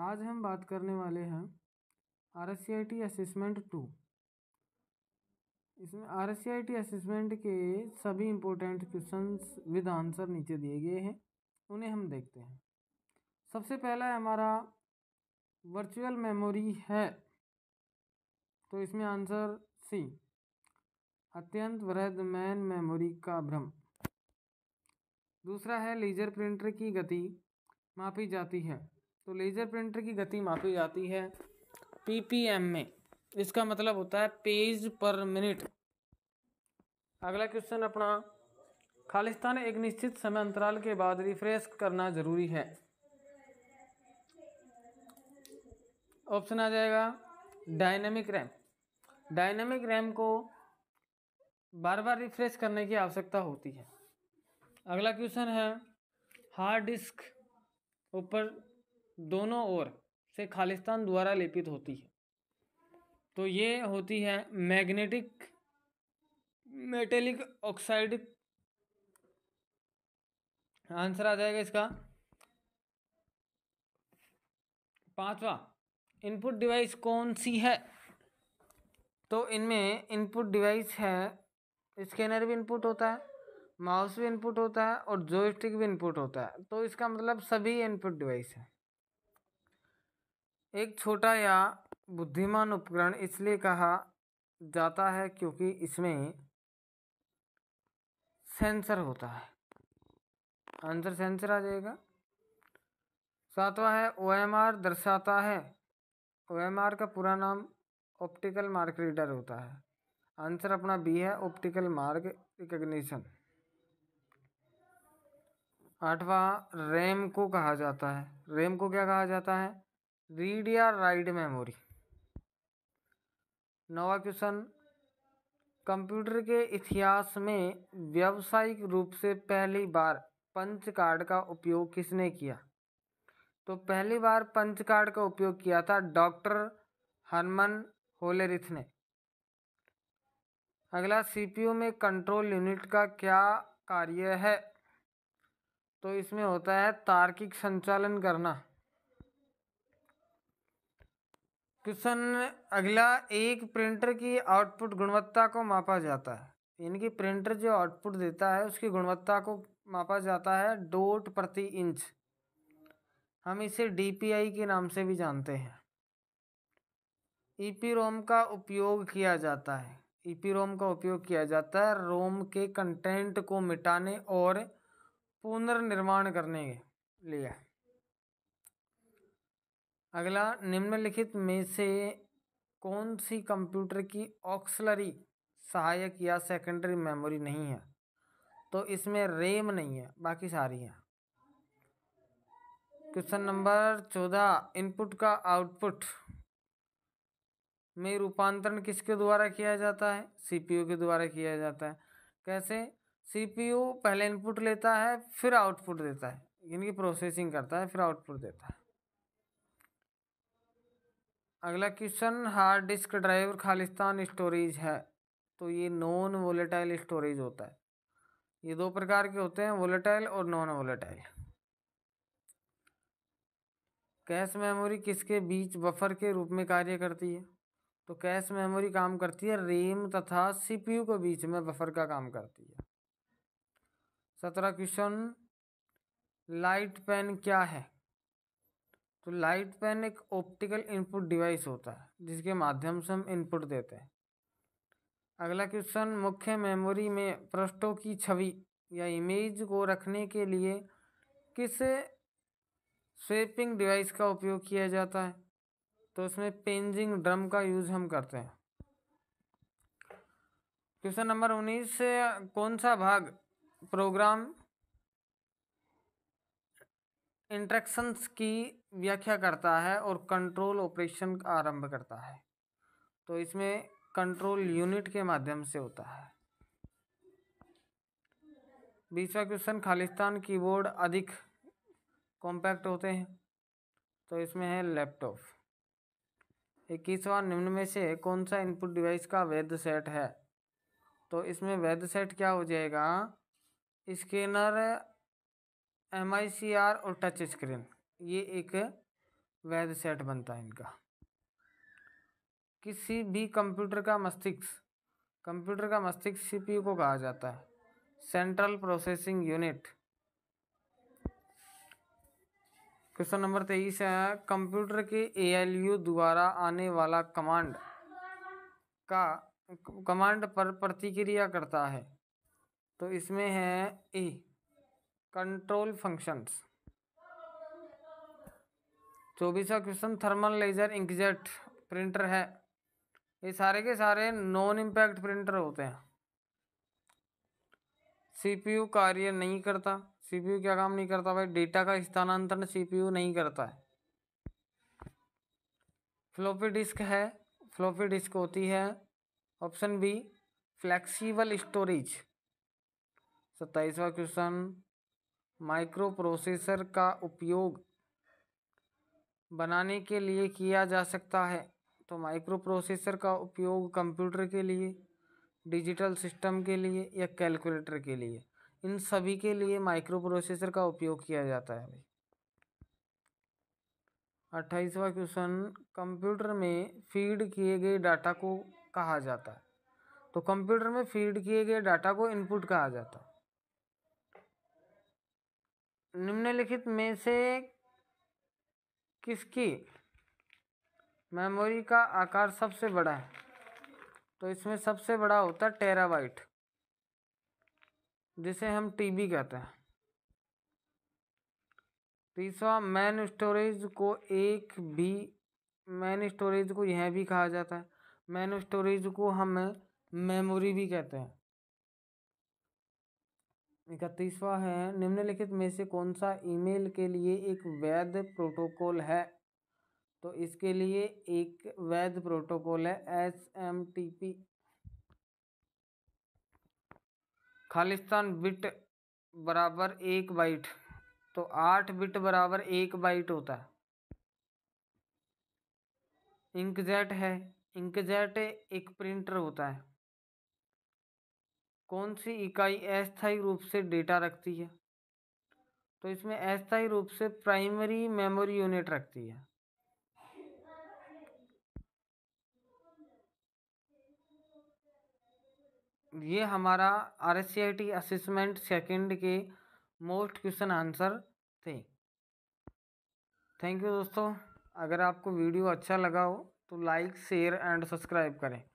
आज हम बात करने वाले हैं R S C I T assessment two इसमें R S C I T assessment के सभी इम्पोर्टेंट क्वेश्चन विद आंसर नीचे दिए गए हैं उन्हें हम देखते हैं सबसे पहला है हमारा वर्चुअल मेमोरी है तो इसमें आंसर सी अत्यंत वृद्ध मैन मेमोरी का भ्रम दूसरा है लेजर प्रिंटर की गति मापी जाती है तो लेज़र प्रिंटर की गति मापी जाती है पीपीएम में इसका मतलब होता है पेज पर मिनट अगला क्वेश्चन अपना खालिस्तान एक निश्चित समय अंतराल के बाद रिफ्रेश करना जरूरी है ऑप्शन आ जाएगा डायनेमिक रैम डायनेमिक रैम को बार बार रिफ्रेश करने की आवश्यकता होती है अगला क्वेश्चन है हार्ड डिस्क ऊपर दोनों ओर से खालिस्तान द्वारा लेपित होती है तो ये होती है मैग्नेटिक मेटेलिक ऑक्साइड आंसर आ जाएगा इसका पांचवा इनपुट डिवाइस कौन सी है तो इनमें इनपुट डिवाइस है स्कैनर भी इनपुट होता है माउस भी इनपुट होता है और जोस्टिक भी इनपुट होता है तो इसका मतलब सभी इनपुट डिवाइस है एक छोटा या बुद्धिमान उपकरण इसलिए कहा जाता है क्योंकि इसमें सेंसर होता है आंसर सेंसर आ जाएगा सातवां है ओ एम आर दर्शाता है ओ एम आर का पूरा नाम ऑप्टिकल मार्क रीडर होता है आंसर अपना बी है ऑप्टिकल मार्क रिकग्निशन आठवां रैम को कहा जाता है रैम को क्या कहा जाता है रीड या राइड मेमोरी नवा क्वेश्चन कंप्यूटर के इतिहास में व्यावसायिक रूप से पहली बार पंच कार्ड का उपयोग किसने किया तो पहली बार पंच कार्ड का उपयोग किया था डॉक्टर हरमन होलेरिथ ने अगला सीपीयू में कंट्रोल यूनिट का क्या कार्य है तो इसमें होता है तार्किक संचालन करना क्वेश्चन अगला एक प्रिंटर की आउटपुट गुणवत्ता को मापा जाता है यानी कि प्रिंटर जो आउटपुट देता है उसकी गुणवत्ता को मापा जाता है डोट प्रति इंच हम इसे डीपीआई के नाम से भी जानते हैं ईपी रोम का उपयोग किया जाता है ईपी रोम का उपयोग किया जाता है रोम के कंटेंट को मिटाने और पुनर्निर्माण करने के लिए अगला निम्नलिखित में से कौन सी कंप्यूटर की ऑक्सलरी सहायक या सेकेंडरी मेमोरी नहीं है तो इसमें रेम नहीं है बाकी सारी हैं क्वेश्चन नंबर चौदह इनपुट का आउटपुट में रूपांतरण किसके द्वारा किया जाता है सीपीयू के द्वारा किया जाता है कैसे सीपीयू पहले इनपुट लेता है फिर आउटपुट देता है यानी कि प्रोसेसिंग करता है फिर आउटपुट देता है अगला क्वेश्चन हार्ड डिस्क ड्राइव खालिस्तान स्टोरेज है तो ये नॉन वोलेटाइल स्टोरेज होता है ये दो प्रकार के होते हैं वोलेटाइल और नॉन वोलेटाइल कैश मेमोरी किसके बीच बफर के रूप में कार्य करती है तो कैश मेमोरी काम करती है रेम तथा सीपीयू के बीच में बफर का काम करती है सत्रह क्वेश्चन लाइट पेन क्या है तो लाइट पेन एक ऑप्टिकल इनपुट डिवाइस होता है जिसके माध्यम से हम इनपुट देते हैं अगला क्वेश्चन मुख्य मेमोरी में पृष्ठों की छवि या इमेज को रखने के लिए किस स्वेपिंग डिवाइस का उपयोग किया जाता है तो उसमें पेंजिंग ड्रम का यूज़ हम करते हैं क्वेश्चन नंबर उन्नीस कौन सा भाग प्रोग्राम इंट्रैक्शंस की व्याख्या करता है और कंट्रोल ऑपरेशन आरंभ करता है तो इसमें कंट्रोल यूनिट के माध्यम से होता है बीसवा क्वेश्चन खालिस्तान कीबोर्ड अधिक कॉम्पैक्ट होते हैं तो इसमें है लैपटॉप इक्कीसवा निम्न में से कौन सा इनपुट डिवाइस का वैध सेट है तो इसमें वैध सेट क्या हो जाएगा scanner M I C R और टच स्क्रीन ये एक वैध सेट बनता है इनका किसी भी कंप्यूटर का मस्तिष्क कंप्यूटर का मस्तिष्क सीपीयू को कहा जाता है central processing unit question number तेईस है कंप्यूटर के ए द्वारा आने वाला कमांड का कमांड पर प्रतिक्रिया करता है तो इसमें है ए कंट्रोल फंक्शंस चौबीसवा question thermal laser inkjet printer है ये सारे के सारे नॉन इम्पैक्ट प्रिंटर होते हैं सीपीयू कार्य नहीं करता सीपीयू क्या काम नहीं करता भाई डेटा का स्थानांतरण सीपीयू नहीं करता है फ्लोपी डिस्क है फ्लोपी डिस्क होती है ऑप्शन बी फ्लेक्सिबल स्टोरेज सत्ताईसवा क्वेश्चन माइक्रोप्रोसेसर का उपयोग बनाने के लिए किया जा सकता है तो माइक्रोप्रोसेसर का उपयोग कंप्यूटर के लिए डिजिटल सिस्टम के लिए या कैलकुलेटर के लिए इन सभी के लिए माइक्रोप्रोसेसर का उपयोग किया जाता है भाई अट्ठाईसवा क्वेश्चन कंप्यूटर में फीड किए गए डाटा को कहा जाता है तो कंप्यूटर में फीड किए गए डाटा को इनपुट कहा जाता है निम्नलिखित में से किसकी मेमोरी का आकार सबसे बड़ा है तो इसमें सबसे बड़ा होता है टेराबाइट जिसे हम टीबी कहते हैं तीसरा मैन स्टोरेज को एक भी मैन स्टोरेज को यह भी कहा जाता है मैन स्टोरेज को हम मेमोरी भी कहते हैं इकतीसवा है निम्नलिखित में से कौन सा ईमेल के लिए एक वैध प्रोटोकॉल है तो इसके लिए एक वैध प्रोटोकॉल है एस एम टी पी खालिस्तान बिट बराबर एक बाइट तो आठ बिट बराबर एक बाइट होता है इंकजेट है इंकजेट एक प्रिंटर होता है कौन सी इकाई अस्थायी रूप से डेटा रखती है तो इसमें अस्थायी रूप से प्राइमरी मेमोरी यूनिट रखती है ये हमारा R S C I T assessment second के मोस्ट क्वेश्चन आंसर थे थैंक यू दोस्तों अगर आपको वीडियो अच्छा लगा हो तो लाइक शेयर एंड सब्सक्राइब करें